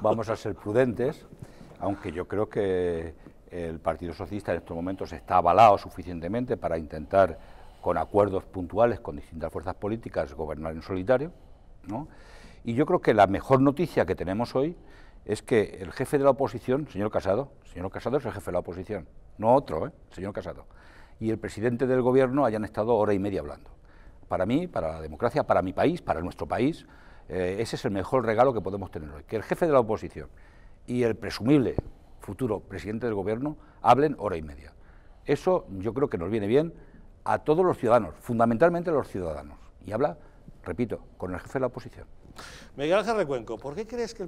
vamos a ser prudentes, aunque yo creo que el Partido Socialista en estos momentos está avalado suficientemente para intentar, con acuerdos puntuales con distintas fuerzas políticas, gobernar en solitario. ¿no? Y yo creo que la mejor noticia que tenemos hoy es que el jefe de la oposición, señor Casado, señor Casado es el jefe de la oposición, no otro, ¿eh? señor Casado, y el presidente del gobierno hayan estado hora y media hablando. Para mí, para la democracia, para mi país, para nuestro país, eh, ese es el mejor regalo que podemos tener hoy, que el jefe de la oposición y el presumible futuro presidente del gobierno hablen hora y media. Eso yo creo que nos viene bien a todos los ciudadanos, fundamentalmente a los ciudadanos. Y habla, repito, con el jefe de la oposición. Miguel ¿por qué crees que el